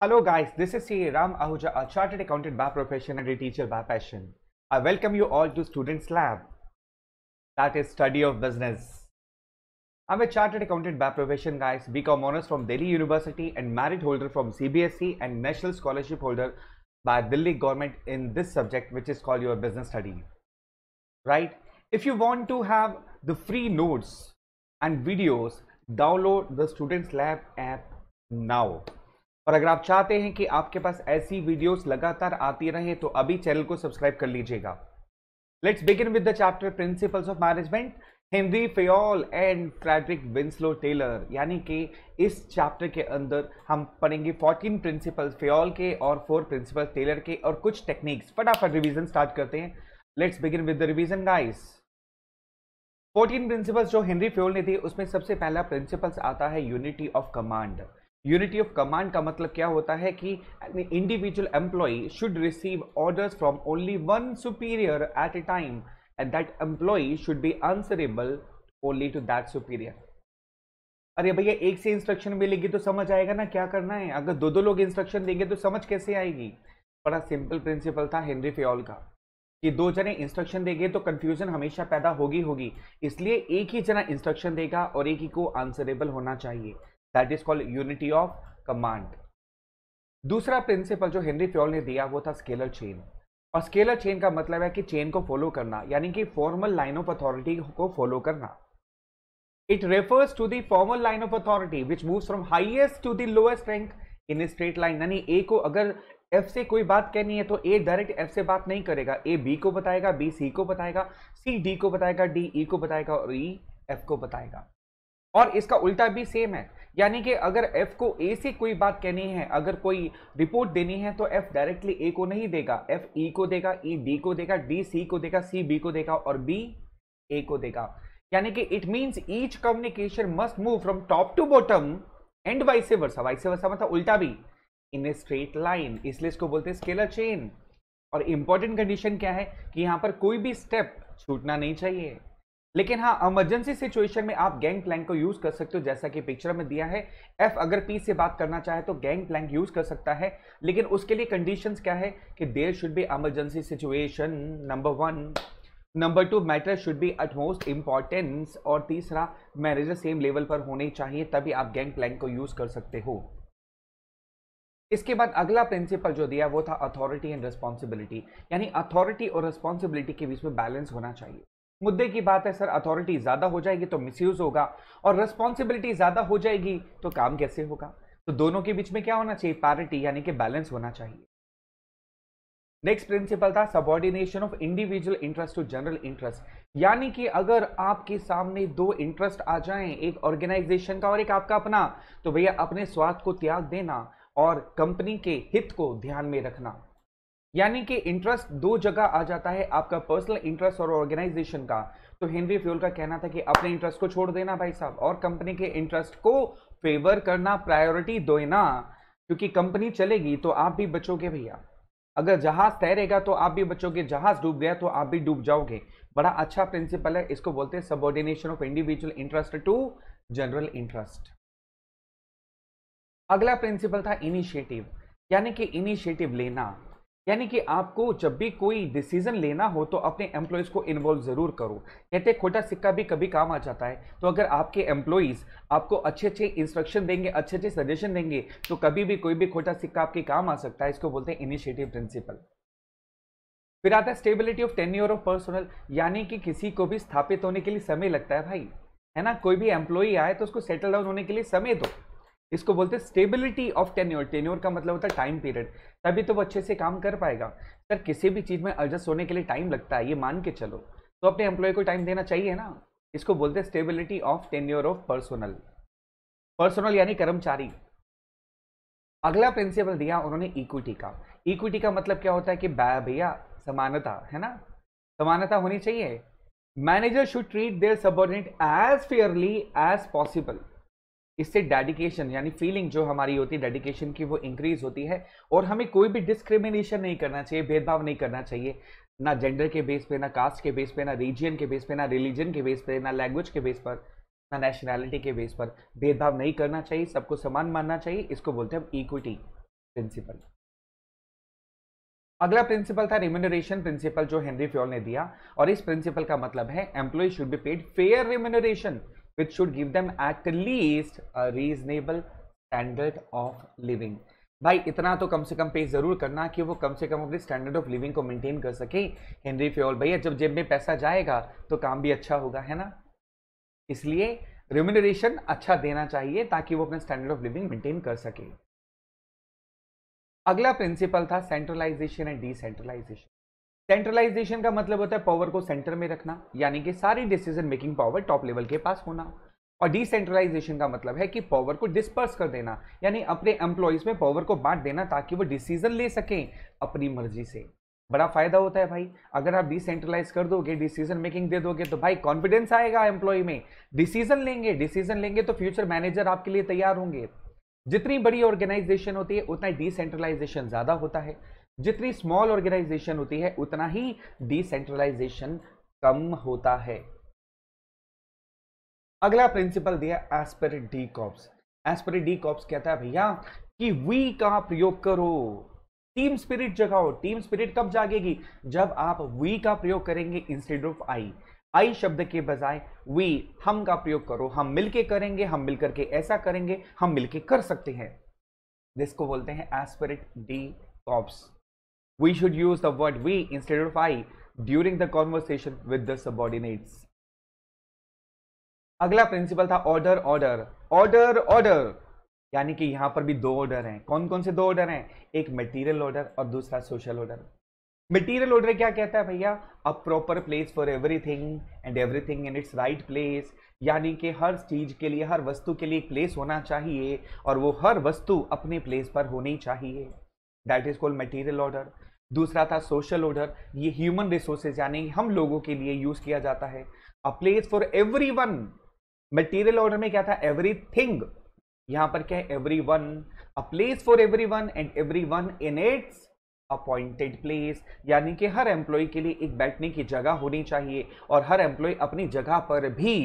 Hello guys, this is C. Ram Ahuja, a chartered accountant by profession and a teacher by passion. I welcome you all to Students Lab, that is study of business. I'm a chartered accountant by profession guys, BCom honors from Delhi University and merit holder from CBSE and national scholarship holder by Delhi government in this subject which is called your business study. Right? If you want to have the free notes and videos, download the Students Lab app now. और अगर आप चाहते हैं कि आपके पास ऐसी videos लगातार आती रहें तो अभी चैनल को सब्सक्राइब कर लीजिएगा let's begin with the chapter principles of management Henri Fayol and Frederick Winslow Taylor यानी कि इस चैप्टर के अंदर हम पढ़ेंगे 14 प्रिंसिपल्स फेल के और फोर प्रिंसिपल्स टेलर के और कुछ टेक्निक्स फटाफट रिविजन स्टार्ट करते हैं let's begin with the revision guys 14 principles जो हेनरी फ्योल ने दिए उसमें सबसे पहला प्रिंसिपल्स आता है unity of command unity of command का मतलब क्या होता है कि individual employee should receive orders from only one superior at a time and that employee should be answerable only to that superior अरे भैया एक से इंस्ट्रक्शन मिलेगी तो समझ आएगा ना क्या करना है अगर दो दो लोग इंस्ट्रक्शन देंगे तो समझ कैसे आएगी बड़ा सिंपल प्रिंसिपल था हेनरी फ्योल का कि दो जने इंस्ट्रक्शन देंगे तो कंफ्यूजन हमेशा पैदा होगी होगी इसलिए एक ही जना इंस्ट्रक्शन देगा और एक ही को आंसरेबल होना चाहिए that is called unity of command दूसरा प्रिंसिपल जो हेनरी फ्योल ने दिया वो था स्केलर चेन और स्केलर चेन का मतलब है कि चेन को फॉलो करना यानी कि फॉर्मल लाइन ऑफ अथॉरिटी को फॉलो करना it refers to the formal line of authority which move from highest to the lowest rank in straight line यानी ए को अगर एफ से कोई बात कहनी है तो ए डायरेक्ट एफ से बात नहीं करेगा ए बी को बताएगा बी सी को बताएगा सी डी को बताएगा डी ई e को बताएगा और ई e, एफ को बताएगा और इसका उल्टा भी सेम है यानी कि अगर एफ को ए से कोई बात कहनी है अगर कोई रिपोर्ट देनी है तो एफ डायरेक्टली ए को नहीं देगा एफ ई e को देगा ई e डी को देगा डी सी को देगा सी बी को देगा और बी ए को देगा यानी कि it means each communication must move from top to bottom and vice versa vice versa मतलब उल्टा भी इन ए स्ट्रेट लाइन इसलिए इसको बोलते हैं स्केलर चेन और इंपॉर्टेंट कंडीशन क्या है कि यहाँ पर कोई भी स्टेप छूटना नहीं चाहिए लेकिन हाँ इमरजेंसी सिचुएशन में आप गैंग प्लैंक को यूज कर सकते हो जैसा कि पिक्चर में दिया है एफ अगर पी से बात करना चाहे तो गैंग प्लैंक यूज कर सकता है लेकिन उसके लिए कंडीशन क्या है कि there should be emergency situation number one number two matter should be utmost importance और तीसरा मैनेजर सेम लेवल पर होने चाहिए तभी आप गैंग प्लैंक को यूज कर सकते हो इसके बाद अगला प्रिंसिपल जो दिया वो था अथॉरिटी एंड रिस्पॉन्सिबिलिटी यानी अथॉरिटी और रिस्पॉन्सिबिलिटी के बीच में बैलेंस होना चाहिए मुद्दे की बात है सर अथॉरिटी ज़्यादा हो जाएगी तो मिसयूज होगा और रिस्पॉन्सिबिलिटी ज़्यादा हो जाएगी तो काम कैसे होगा तो दोनों के बीच में क्या होना चाहिए पैरिटी यानी कि बैलेंस होना चाहिए नेक्स्ट प्रिंसिपल था subordination of individual interest to general interest यानी कि अगर आपके सामने दो इंटरेस्ट आ जाएं एक ऑर्गेनाइजेशन का और एक आपका अपना तो भैया अपने स्वार्थ को त्याग देना और कंपनी के हित को ध्यान में रखना यानी कि इंटरेस्ट दो जगह आ जाता है आपका पर्सनल इंटरेस्ट और ऑर्गेनाइजेशन का तो हेनरी फ्यूल का कहना था कि अपने इंटरेस्ट को छोड़ देना भाई साहब और कंपनी के इंटरेस्ट को फेवर करना प्रायोरिटी दो ना क्योंकि कंपनी चलेगी तो आप भी बचोगे भैया अगर जहाज तैरेगा तो आप भी बचोगे जहाज डूब गया तो आप भी डूब जाओगे बड़ा अच्छा प्रिंसिपल है इसको बोलते हैं subordination of individual interest to general interest अगला प्रिंसिपल था इनिशिएटिव यानी कि इनिशिएटिव लेना यानी कि आपको जब भी कोई डिसीजन लेना हो तो अपने एम्प्लॉयज़ को इन्वॉल्व ज़रूर करो कहते खोटा सिक्का भी कभी काम आ जाता है तो अगर आपके एम्प्लॉयज़ आपको अच्छे अच्छे इंस्ट्रक्शन देंगे अच्छे अच्छे सजेशन देंगे तो कभी भी कोई भी खोटा सिक्का आपके काम आ सकता है इसको बोलते हैं इनिशिएटिव प्रिंसिपल फिर आता है stability of ten of personnel यानी कि किसी को भी स्थापित होने के लिए समय लगता है भाई है ना कोई भी एम्प्लॉई आए तो उसको सेटल डाउन होने के लिए समय दो इसको बोलते हैं स्टेबिलिटी ऑफ टेन्योर टेन्योर का मतलब होता है टाइम पीरियड तभी तो वो अच्छे से काम कर पाएगा सर किसी भी चीज़ में एडजस्ट होने के लिए टाइम लगता है ये मान के चलो तो अपने एम्प्लॉय को टाइम देना चाहिए ना इसको बोलते हैं stability of tenure of personnel personal यानी कर्मचारी अगला प्रिंसिपल दिया उन्होंने इक्विटी का इक्विटी का मतलब क्या होता है कि भैया समानता है ना समानता होनी चाहिए manager should treat their subordinate as fairly as possible इससे डेडिकेशन यानी फीलिंग जो हमारी होती है डेडिकेशन की वो इंक्रीज होती है और हमें कोई भी डिस्क्रिमिनेशन नहीं करना चाहिए भेदभाव नहीं करना चाहिए ना जेंडर के बेस पे ना कास्ट के बेस पे ना रीजन के बेस पे ना रिलीजन के बेस पे ना लैंग्वेज के बेस पर ना नेशनैलिटी के बेस पर भेदभाव नहीं करना चाहिए सबको समान मानना चाहिए इसको बोलते हैं हम इक्विटी प्रिंसिपल अगला प्रिंसिपल था रिम्यूनरेशन प्रिंसिपल जो हेनरी फ्योल ने दिया और इस प्रिंसिपल का मतलब है employee should be paid fair remuneration which should give them at least a reasonable standard of living भाई इतना तो कम से कम पे जरूर करना कि वो कम से कम अपने स्टैंडर्ड ऑफ लिविंग को मेंटेन कर सके हेनरी फ्योल भैया जब जेब में पैसा जाएगा तो काम भी अच्छा होगा है ना इसलिए रिम्यूनरेशन अच्छा देना चाहिए ताकि वो अपने स्टैंडर्ड ऑफ लिविंग मेंटेन कर सके अगला प्रिंसिपल था सेंट्रलाइजेशन एंड डिसेंट्रलाइजेशन सेंट्रलाइजेशन का मतलब होता है पावर को सेंटर में रखना यानी कि सारी decision making power top level के पास होना और डिसेंट्रलाइजेशन का मतलब है कि पावर को डिस्पर्स कर देना यानी अपने एम्प्लॉयज़ में पावर को बांट देना ताकि वो डिसीजन ले सकें अपनी मर्जी से बड़ा फ़ायदा होता है भाई अगर आप डिसेंट्रलाइज कर दोगे डिसीजन मेकिंग दे दोगे तो भाई कॉन्फिडेंस आएगा एम्प्लॉय में डिसीजन लेंगे डिसीजन लेंगे तो फ्यूचर मैनेजर आपके लिए तैयार होंगे जितनी बड़ी ऑर्गेनाइजेशन होती है उतना डिसेंट्रलाइजेशन ज़्यादा होता है जितनी स्मॉल ऑर्गेनाइजेशन होती है उतना ही डिसेंट्रलाइजेशन कम होता है अगला प्रिंसिपल दिया esprit de corps esprit de corps कहता है भैया कि वी का प्रयोग करो टीम स्पिरिट जगाओ टीम स्पिरिट कब जागेगी जब आप वी का प्रयोग करेंगे इंस्टेड ऑफ आई आई शब्द के बजाय वी हम का प्रयोग करो हम मिलके करेंगे हम मिलकर के ऐसा करेंगे हम मिलके कर सकते हैं जिसको बोलते हैं esprit de corps we should use the word we instead of I during the conversation with the subordinates. अगला प्रिंसिपल था ऑर्डर ऑर्डर ऑर्डर ऑर्डर यानी कि यहाँ पर भी दो ऑर्डर हैं कौन कौन से दो ऑर्डर हैं एक मटेरियल ऑर्डर और दूसरा सोशल ऑर्डर मटेरियल ऑर्डर क्या कहता है भैया a proper place for everything and everything in its right place यानी कि हर चीज के लिए हर वस्तु के लिए एक प्लेस होना चाहिए और वो हर वस्तु अपने प्लेस पर होनी चाहिए that is called material order दूसरा था सोशल ऑर्डर ये ह्यूमन रिसोर्सेज यानी हम लोगों के लिए यूज किया जाता है a place for everyone material order में क्या था एवरी थिंग यहाँ पर क्या है everyone a place for everyone and everyone in its appointed place यानी कि हर एम्प्लॉय के लिए एक बैठने की जगह होनी चाहिए और हर एम्प्लॉय अपनी जगह पर भी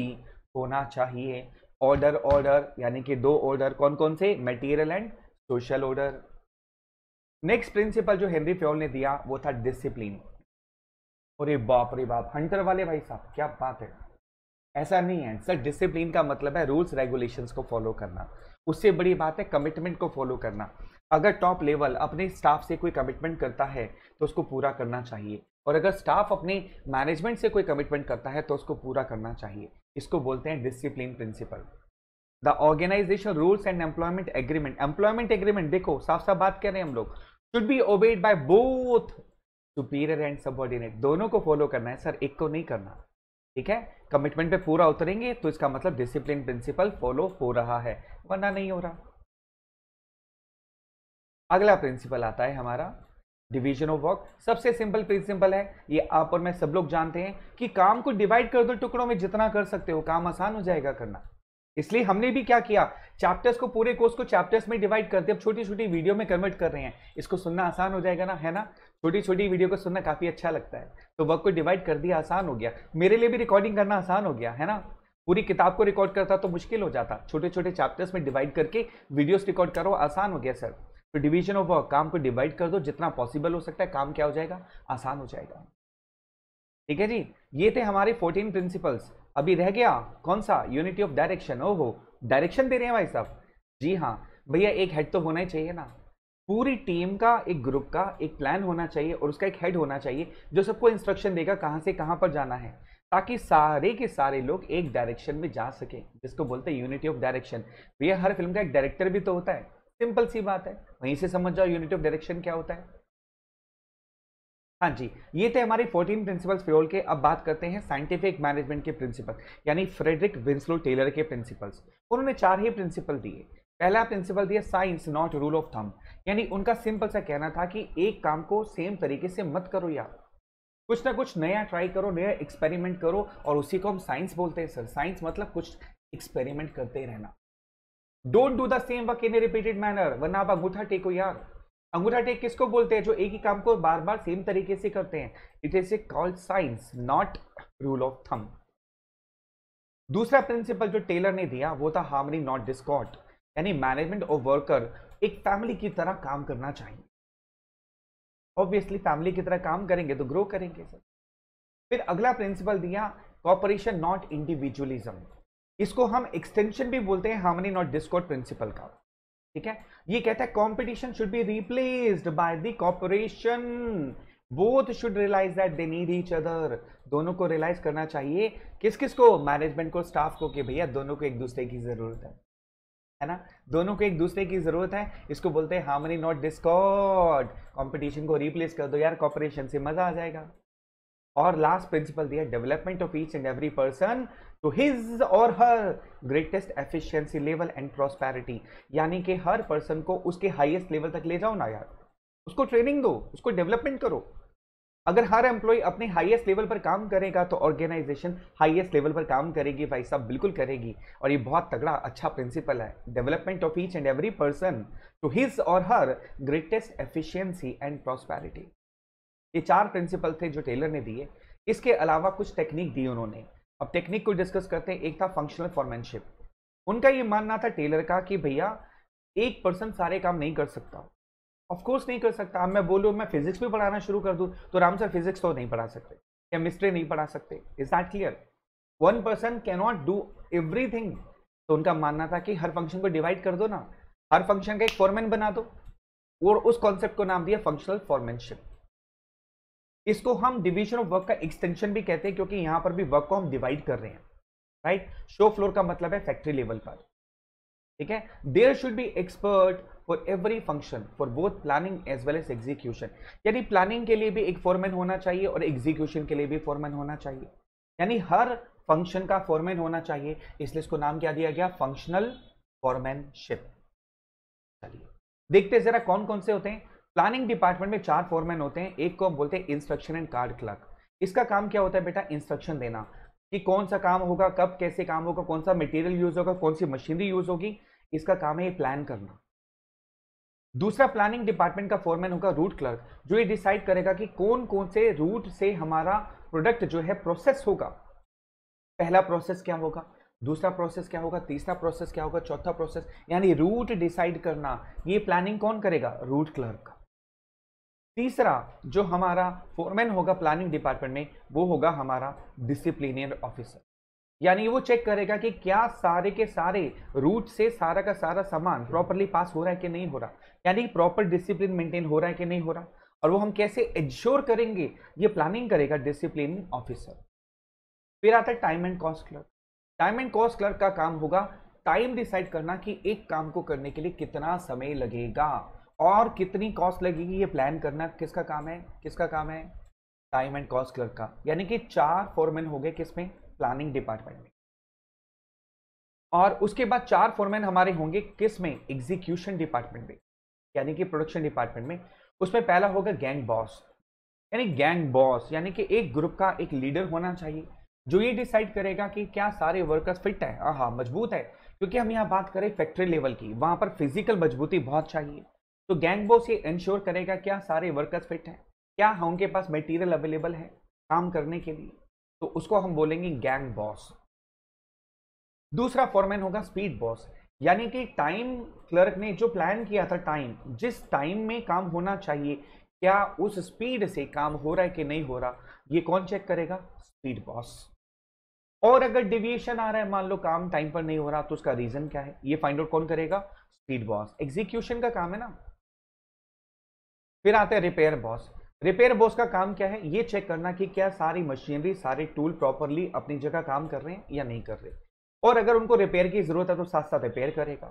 होना चाहिए ऑर्डर ऑर्डर यानी कि दो ऑर्डर कौन कौन से material and social order next principle जो हेनरी फ्योल ने दिया वो था डिसिप्लिन अरे बाप रे बाप हंटर वाले भाई साहब क्या बात है ऐसा नहीं है सर डिसिप्लिन का मतलब है रूल्स रेगुलेशंस को फॉलो करना उससे बड़ी बात है कमिटमेंट को फॉलो करना अगर टॉप लेवल अपने स्टाफ से कोई कमिटमेंट करता है तो उसको पूरा करना चाहिए और अगर स्टाफ अपने मैनेजमेंट से कोई कमिटमेंट करता है तो उसको पूरा करना चाहिए इसको बोलते हैं discipline principle the organisation rules and employment agreement employment agreement देखो साफ साफ बात कर रहे हैं हम लोग should be obeyed by both superior and subordinate दोनों को फॉलो करना है सर एक को नहीं करना ठीक है कमिटमेंट पे पूरा उतरेंगे तो इसका मतलब डिसिप्लिन प्रिंसिपल फॉलो हो रहा है वरना नहीं हो रहा अगला प्रिंसिपल आता है हमारा डिवीजन ऑफ वर्क सबसे सिंपल प्रिंसिपल है ये आप और मैं सब लोग जानते हैं कि काम को डिवाइड कर दो टुकड़ों में जितना कर सकते हो काम आसान हो जाएगा करना इसलिए हमने भी क्या किया चैप्टर्स को पूरे कोर्स को चैप्टर्स में डिवाइड करते अब छोटी छोटी वीडियो में कन्वर्ट कर रहे हैं इसको सुनना आसान हो जाएगा ना है ना छोटी छोटी वीडियो को सुनना काफ़ी अच्छा लगता है तो वर्क को डिवाइड कर दिया आसान हो गया मेरे लिए भी रिकॉर्डिंग करना आसान हो गया है ना पूरी किताब को रिकॉर्ड करता तो मुश्किल हो जाता छोटे छोटे चैप्टर्स में डिवाइड करके वीडियोस रिकॉर्ड करो आसान हो गया सर तो डिवीजन ऑफ वर्क काम को डिवाइड कर दो जितना पॉसिबल हो सकता है काम क्या हो जाएगा आसान हो जाएगा ठीक है जी ये थे हमारे 14 प्रिंसिपल्स अभी रह गया कौन सा यूनिटी ऑफ डायरेक्शन ओ हो डायरेक्शन दे रहे हैं भाई साहब जी हाँ भैया एक हेड तो होना ही चाहिए ना पूरी टीम का एक ग्रुप का एक प्लान होना चाहिए और उसका एक हेड होना चाहिए जो सबको इंस्ट्रक्शन देगा कहाँ से कहाँ पर जाना है ताकि सारे के सारे लोग एक डायरेक्शन में जा सके जिसको बोलते हैं यूनिटी ऑफ डायरेक्शन भैया हर फिल्म का एक डायरेक्टर भी तो होता है सिंपल सी बात है वहीं से समझ जाओ यूनिटी ऑफ डायरेक्शन क्या होता है हाँ जी ये थे हमारे 14 प्रिंसिपल्स फ्योल के अब बात करते हैं साइंटिफिक मैनेजमेंट के प्रिंसिपल यानी फ्रेडरिक विंसलो टेलर के प्रिंसिपल्स उन्होंने चार ही प्रिंसिपल दिए पहला प्रिंसिपल दिया साइंस नॉट रूल ऑफ थम यानी उनका सिंपल सा कहना था कि एक काम को सेम तरीके से मत करो या कुछ ना कुछ नया ट्राई करो नया एक्सपेरिमेंट करो और उसी को हम साइंस बोलते हैं सर साइंस मतलब कुछ एक्सपेरिमेंट करते रहना don't do the same work in repeated manner वरना आप अंगूठा टेको यार अंगूठा टेक किसको बोलते हैं जो एक ही काम को बार बार सेम तरीके से करते हैं it is a called science not rule of thumb दूसरा प्रिंसिपल जो टेलर ने दिया वो था हार्मनी नॉट डिस्कॉट यानी मैनेजमेंट और वर्कर एक फैमिली की तरह काम करना चाहिए ऑब्वियसली फैमिली की तरह काम करेंगे तो ग्रो करेंगे सर फिर अगला प्रिंसिपल दिया कॉपरेशन नॉट इंडिविजुअलिज्म इसको हम एक्सटेंशन भी बोलते हैं हार्मनी नॉट डिस्कॉट प्रिंसिपल का ठीक है ये कहता है competition should be replaced by the cooperation both should realise that they need each other दोनों को रियलाइज करना चाहिए किस किस को मैनेजमेंट को स्टाफ को कि भैया दोनों को एक दूसरे की जरूरत है है ना दोनों को एक दूसरे की जरूरत है इसको बोलते हैं हार्मनी नॉट डिस्कॉर्ड कंपटीशन को रिप्लेस कर दो यार कॉपरेशन से मजा आ जाएगा और लास्ट प्रिंसिपल दिया development of each and every person to his or her greatest efficiency level and prosperity यानी कि हर पर्सन को उसके हाईएस्ट लेवल तक ले जाओ ना यार उसको ट्रेनिंग दो उसको डेवलपमेंट करो अगर हर एम्प्लॉय अपने हाईएस्ट लेवल पर काम करेगा तो ऑर्गेनाइजेशन हाईएस्ट लेवल पर काम करेगी भाई साहब बिल्कुल करेगी और ये बहुत तगड़ा अच्छा प्रिंसिपल है development of each and every person to his or her greatest efficiency and prosperity ये चार प्रिंसिपल थे जो टेलर ने दिए इसके अलावा कुछ टेक्निक दी उन्होंने अब टेक्निक को डिस्कस करते हैं एक था फंक्शनल फॉर्मेनशिप उनका ये मानना था टेलर का कि भैया एक पर्सन सारे काम नहीं कर सकता ऑफकोर्स नहीं कर सकता अब मैं बोलूँ मैं फिजिक्स भी पढ़ाना शुरू कर दूँ तो राम सर फिजिक्स तो नहीं पढ़ा सकते केमिस्ट्री नहीं पढ़ा सकते is that clear one person not do everything तो उनका मानना था कि हर फंक्शन को डिवाइड कर दो ना हर फंक्शन का एक फॉर्मेन बना दो और उस कॉन्सेप्ट को नाम दिया फंक्शनल फॉर्मेनशिप इसको हम डिवीजन ऑफ वर्क का एक्सटेंशन भी कहते हैं क्योंकि यहां पर भी वर्क को हम डिवाइड कर रहे हैं राइट शो फ्लोर का मतलब है फैक्ट्री लेवल पर ठीक है there should be expert for every function for both planning as well as execution यानी प्लानिंग के लिए भी एक फॉरमैन होना चाहिए और एग्जीक्यूशन के लिए भी फॉरमैन होना चाहिए यानी हर फंक्शन का फॉरमैन होना चाहिए इसलिए इसको नाम क्या दिया गया फंक्शनल फॉरमैनशिप चलिए देखते जरा कौन कौन से होते हैं प्लानिंग डिपार्टमेंट में चार फोरमैन होते हैं एक को बोलते हैं इंस्ट्रक्शन एंड कार्ड क्लर्क इसका काम क्या होता है बेटा इंस्ट्रक्शन देना कि कौन सा काम होगा कब कैसे काम होगा कौन सा मटेरियल यूज होगा कौन सी मशीनरी यूज होगी इसका काम है ये प्लान करना दूसरा प्लानिंग डिपार्टमेंट का फोरमैन होगा रूट क्लर्क जो ये डिसाइड करेगा कि कौन कौन से रूट से हमारा प्रोडक्ट जो है प्रोसेस होगा पहला प्रोसेस क्या होगा दूसरा प्रोसेस क्या होगा तीसरा प्रोसेस क्या होगा चौथा प्रोसेस यानी रूट डिसाइड करना ये प्लानिंग कौन करेगा रूट क्लर्क तीसरा जो हमारा फोरमैन होगा प्लानिंग डिपार्टमेंट में वो होगा हमारा डिसिप्लिनियर ऑफिसर यानी वो चेक करेगा कि क्या सारे के सारे रूट से सारा का सारा सामान प्रॉपरली पास हो रहा है कि नहीं हो रहा यानी प्रॉपर डिसिप्लिन मेंटेन हो रहा है कि नहीं हो रहा और वो हम कैसे एंश्योर करेंगे ये प्लानिंग करेगा डिसिप्लिन ऑफिसर फिर आता है time and cost clerk time and cost clerk का काम होगा टाइम डिसाइड करना कि एक काम को करने के लिए कितना समय लगेगा और कितनी कॉस्ट लगेगी ये प्लान करना किसका काम है किसका काम है टाइम एंड कॉस्ट क्लर्क का यानी कि चार फोरमैन हो गए किसमें प्लानिंग डिपार्टमेंट में और उसके बाद चार फोरमैन हमारे होंगे किस में एग्जीक्यूशन डिपार्टमेंट में यानी कि प्रोडक्शन डिपार्टमेंट में उसमें पहला होगा गैंग बॉस यानी गैंग बॉस यानी कि एक ग्रुप का एक लीडर होना चाहिए जो ये डिसाइड करेगा कि क्या सारे वर्कर्स फिट हैं हाँ मजबूत है क्योंकि हम यहाँ बात करें फैक्ट्री लेवल की वहाँ पर फिजिकल मजबूती बहुत चाहिए तो गैंग बॉस ये इंश्योर करेगा क्या सारे वर्कर्स फिट हैं क्या हाँ उनके पास मटेरियल अवेलेबल है काम करने के लिए तो उसको हम बोलेंगे गैंग बॉस दूसरा फॉरमैन होगा स्पीड बॉस यानी कि टाइम क्लर्क ने जो प्लान किया था टाइम जिस टाइम में काम होना चाहिए क्या उस स्पीड से काम हो रहा है कि नहीं हो रहा ये कौन चेक करेगा स्पीड बॉस और अगर डिविएशन आ रहा है मान लो काम टाइम पर नहीं हो रहा तो उसका रीजन क्या है ये फाइंड आउट कौन करेगा स्पीड बॉस एग्जीक्यूशन का काम है ना फिर आते हैं रिपेयर बॉस रिपेयर बॉस का काम क्या है ये चेक करना कि क्या सारी मशीनरी सारे टूल प्रॉपरली अपनी जगह काम कर रहे हैं या नहीं कर रहे और अगर उनको रिपेयर की ज़रूरत है तो साथ साथ रिपेयर करेगा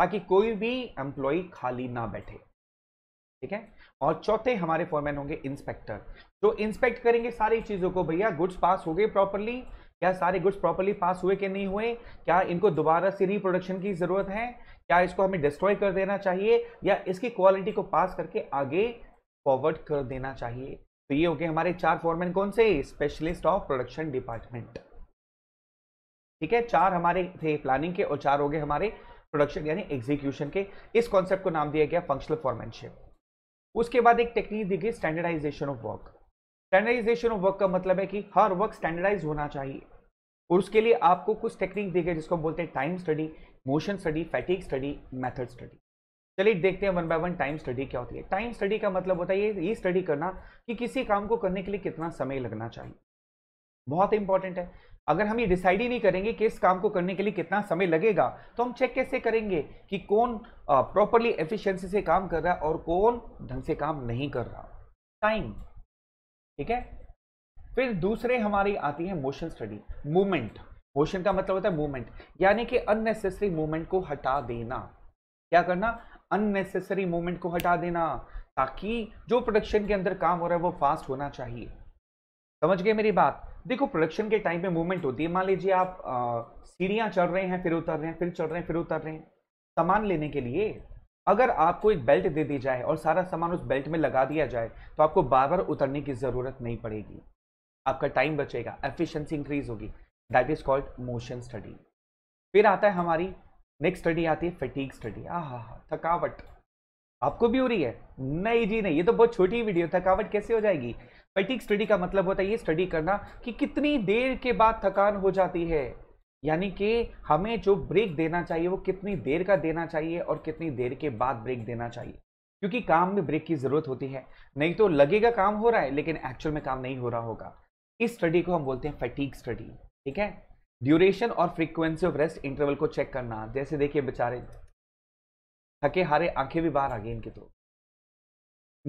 ताकि कोई भी एम्प्लॉय खाली ना बैठे ठीक है और चौथे हमारे फॉरमैन होंगे इंस्पेक्टर जो इंस्पेक्ट करेंगे सारी चीज़ों को भैया गुड्स पास हो गए प्रॉपरली क्या सारे गुड्स प्रॉपरली पास हुए कि नहीं हुए क्या इनको दोबारा से रिप्रोडक्शन की ज़रूरत है क्या इसको हमें डिस्ट्रॉय कर देना चाहिए या इसकी क्वालिटी को पास करके आगे फॉरवर्ड कर देना चाहिए तो ये हो गए हमारे चार फॉरमैन कौन से स्पेशलिस्ट ऑफ प्रोडक्शन डिपार्टमेंट ठीक है चार हमारे थे प्लानिंग के और चार हो गए हमारे प्रोडक्शन यानी एग्जीक्यूशन के इस कॉन्सेप्ट को नाम दिया गया फंक्शनल फॉर्मेनशिप उसके बाद एक टेक्निक दी गई standardisation of work standardisation of work का मतलब है कि हर वर्क स्टैंडर्डाइज होना चाहिए और उसके लिए आपको कुछ टेक्निक दी गई जिसको हम बोलते हैं time study motion study fatigue study method study चलिए देखते हैं one by one time study क्या होती है टाइम स्टडी का मतलब होता है ये ये स्टडी करना कि किसी काम को करने के लिए कितना समय लगना चाहिए बहुत इंपॉर्टेंट है अगर हम ये डिसाइड ही नहीं करेंगे कि इस काम को करने के लिए कितना समय लगेगा तो हम चेक कैसे करेंगे कि कौन प्रॉपरली एफिशिएंसी से काम कर रहा है और कौन ढंग से काम नहीं कर रहा टाइम ठीक है फिर दूसरे हमारी आती है मोशन स्टडी मूवमेंट मोशन का मतलब होता है मूवमेंट यानी कि अननेसेसरी मूवमेंट को हटा देना क्या करना अननेसेसरी मूवमेंट को हटा देना ताकि जो प्रोडक्शन के अंदर काम हो रहा है वो फास्ट होना चाहिए समझ गए मेरी बात देखो प्रोडक्शन के टाइम पे मूवमेंट होती है मान लीजिए आप सीढ़ियाँ चढ़ रहे हैं फिर उतर रहे हैं फिर चढ़ रहे हैं फिर उतर रहे हैं सामान लेने के लिए अगर आपको एक बेल्ट दे दी जाए और सारा सामान उस बेल्ट में लगा दिया जाए तो आपको बार बार उतरने की ज़रूरत नहीं पड़ेगी आपका टाइम बचेगा एफिशिएंसी इंक्रीज होगी that is called motion study फिर आता है हमारी नेक्स्ट स्टडी आती है फटीक स्टडी आ हा हा थकावट आपको भी हो रही है नहीं जी नहीं ये तो बहुत छोटी वीडियो थकावट कैसे हो जाएगी फटीक स्टडी का मतलब होता है ये स्टडी करना कि कितनी देर के बाद थकान हो जाती है यानी कि हमें जो ब्रेक देना चाहिए वो कितनी देर का देना चाहिए और कितनी देर के बाद ब्रेक देना चाहिए क्योंकि काम में ब्रेक की ज़रूरत होती है नहीं तो लगेगा काम हो रहा है लेकिन एक्चुअल में काम नहीं हो रहा होगा इस स्टडी को हम बोलते हैं फटीक स्टडी ठीक है ड्यूरेशन और फ्रीक्वेंसी ऑफ रेस्ट इंटरवल को चेक करना जैसे देखिए बेचारे थके हारे आंखें भी बाहर आ गई इनके तो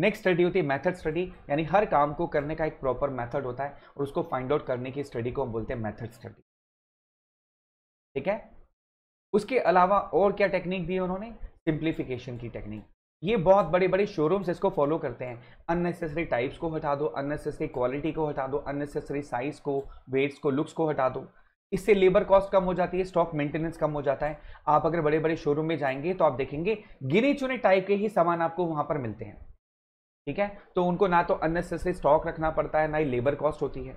नेक्स्ट स्टडी होती है मेथड स्टडी यानी हर काम को करने का एक प्रॉपर मेथड होता है और उसको फाइंड आउट करने की स्टडी को हम बोलते हैं मेथड स्टडी ठीक है उसके अलावा और क्या टेक्निक दी उन्होंने सिंप्लीफिकेशन की टेक्निक ये बहुत बड़े बड़े शोरूम्स इसको फॉलो करते हैं अननेसेसरी टाइप्स को हटा दो अननेसेसरी क्वालिटी को हटा दो अननेसेसरी साइज को वेट्स को लुक्स को हटा दो इससे लेबर कॉस्ट कम हो जाती है स्टॉक मेंटेनेंस कम हो जाता है आप अगर बड़े बड़े शोरूम में जाएंगे तो आप देखेंगे गिने चुने टाइप के ही सामान आपको वहां पर मिलते हैं ठीक है तो उनको ना तो अननेसेसरी स्टॉक रखना पड़ता है ना ही लेबर कॉस्ट होती है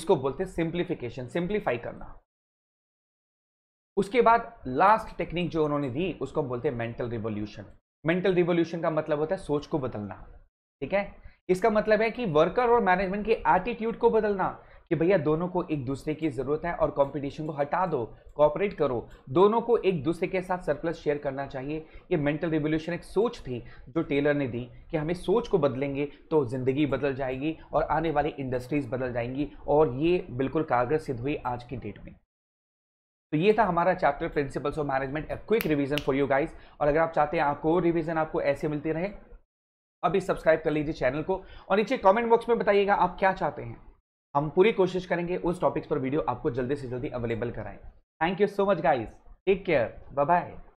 इसको बोलते हैं सिंप्लीफिकेशन सिंप्लीफाई करना उसके बाद लास्ट टेक्निक जो उन्होंने दी उसको बोलते हैं मेंटल रिवोल्यूशन मेंटल रिवोल्यूशन का मतलब होता है सोच को बदलना ठीक है इसका मतलब है कि वर्कर और मैनेजमेंट के एटीट्यूड को बदलना कि भैया दोनों को एक दूसरे की ज़रूरत है और कंपटीशन को हटा दो कॉपरेट करो दोनों को एक दूसरे के साथ सरप्लस शेयर करना चाहिए ये मेंटल रिवोल्यूशन एक सोच थी जो टेलर ने दी कि हमें सोच को बदलेंगे तो ज़िंदगी बदल जाएगी और आने वाली इंडस्ट्रीज़ बदल जाएंगी और ये बिल्कुल कारगर सिद्ध हुई आज की डेट में तो ये था हमारा chapter principles of management a quick revision for you guys और अगर आप चाहते हैं आपको रिवीजन आपको ऐसे मिलती रहे अभी सब्सक्राइब कर लीजिए चैनल को और नीचे कमेंट बॉक्स में बताइएगा आप क्या चाहते हैं हम पूरी कोशिश करेंगे उस टॉपिक्स पर वीडियो आपको जल्दी से जल्दी अवेलेबल कराएं thank you so much guys take care bye bye